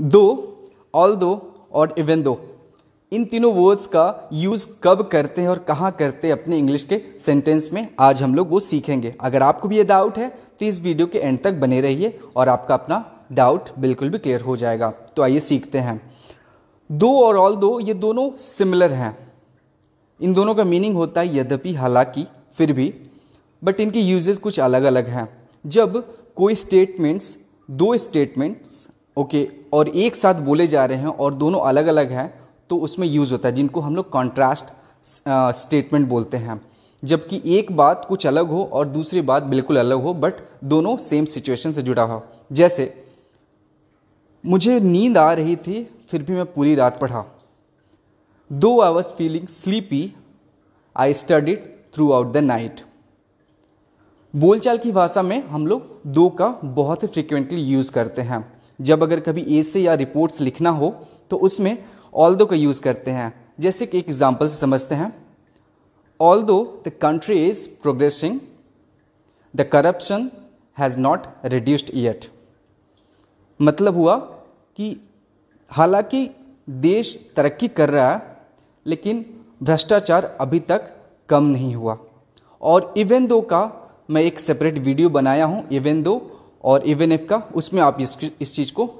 दो ऑल दो और इवन दो इन तीनों वर्ड्स का यूज़ कब करते हैं और कहाँ करते हैं अपने इंग्लिश के सेंटेंस में आज हम लोग वो सीखेंगे अगर आपको भी ये डाउट है तो इस वीडियो के एंड तक बने रहिए और आपका अपना डाउट बिल्कुल भी क्लियर हो जाएगा तो आइए सीखते हैं दो और ऑल दो ये दोनों सिमिलर हैं इन दोनों का मीनिंग होता है यद्यपि हालांकि फिर भी बट इनके यूजेस कुछ अलग अलग हैं जब कोई स्टेटमेंट्स दो स्टेटमेंट्स ओके और एक साथ बोले जा रहे हैं और दोनों अलग अलग हैं तो उसमें यूज़ होता है जिनको हम लोग कॉन्ट्रास्ट स्टेटमेंट बोलते हैं जबकि एक बात कुछ अलग हो और दूसरी बात बिल्कुल अलग हो बट दोनों सेम सिचुएशन से जुड़ा हो जैसे मुझे नींद आ रही थी फिर भी मैं पूरी रात पढ़ा दो I was feeling sleepy I studied throughout the night बोलचाल की भाषा में हम लोग दो का बहुत ही फ्रिक्वेंटली यूज़ करते हैं जब अगर कभी ए से या रिपोर्ट्स लिखना हो तो उसमें ऑल दो का यूज़ करते हैं जैसे कि एक एग्जाम्पल से समझते हैं although the country is progressing the corruption has not reduced yet मतलब हुआ कि हालांकि देश तरक्की कर रहा है लेकिन भ्रष्टाचार अभी तक कम नहीं हुआ और इवेंदो का मैं एक सेपरेट वीडियो बनाया हूँ इवेंदो दो और इवन एफ़ का उसमें आप इस इस चीज़ को